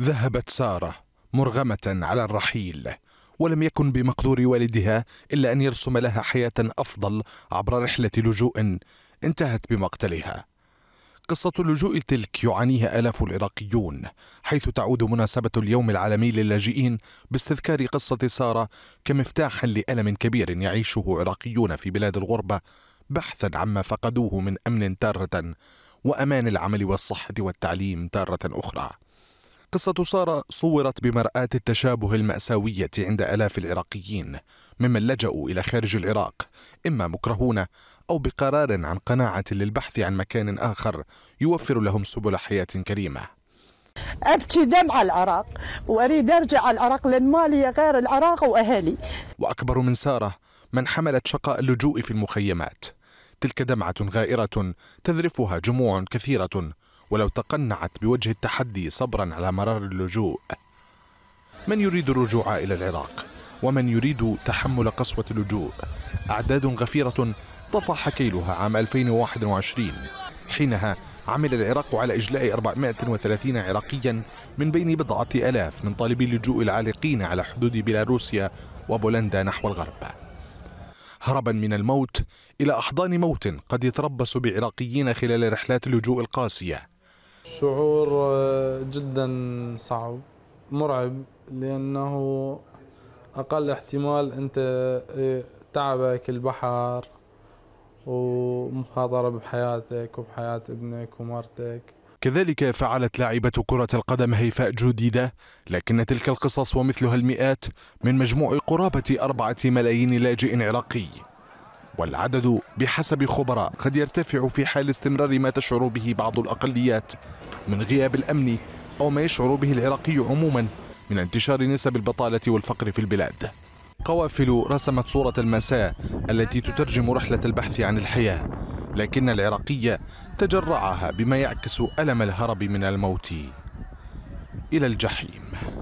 ذهبت ساره مرغمه على الرحيل ولم يكن بمقدور والدها الا ان يرسم لها حياه افضل عبر رحله لجوء انتهت بمقتلها قصة اللجوء تلك يعانيها آلاف العراقيون حيث تعود مناسبة اليوم العالمي للاجئين باستذكار قصة سارة كمفتاح لألم كبير يعيشه عراقيون في بلاد الغربة بحثا عما فقدوه من أمن تارة وأمان العمل والصحة والتعليم تارة أخرى قصة سارة صورت بمرآة التشابه المأساوية عند آلاف العراقيين ممن لجأوا إلى خارج العراق إما مكرهون أو بقرار عن قناعة للبحث عن مكان آخر يوفر لهم سبل حياة كريمة أبكي دمع العراق وأريد أرجع العراق لأن مالي غير العراق وأهلي وأكبر من سارة من حملت شقاء اللجوء في المخيمات تلك دمعة غائرة تذرفها جموع كثيرة ولو تقنعت بوجه التحدي صبرا على مرار اللجوء من يريد الرجوع إلى العراق ومن يريد تحمل قسوة اللجوء أعداد غفيرة طفح كيلها عام 2021 حينها عمل العراق على إجلاء 430 عراقيا من بين بضعة ألاف من طالبي اللجوء العالقين على حدود بيلاروسيا وبولندا نحو الغرب هربا من الموت إلى أحضان موت قد يتربص بعراقيين خلال رحلات اللجوء القاسية شعور آه، جدا صعب مرعب لأنه أقل احتمال أنت آه، تعبك البحر ومخاطرة بحياتك وبحياة ابنك ومرتك كذلك فعلت لاعبة كرة القدم هيفاء جديدة لكن تلك القصص ومثلها المئات من مجموع قرابة أربعة ملايين لاجئ عراقي والعدد بحسب خبراء قد يرتفع في حال استمرار ما تشعر به بعض الأقليات من غياب الأمن أو ما يشعر به العراقي عموما من انتشار نسب البطالة والفقر في البلاد قوافل رسمت صورة المساء التي تترجم رحلة البحث عن الحياة لكن العراقية تجرعها بما يعكس ألم الهرب من الموت إلى الجحيم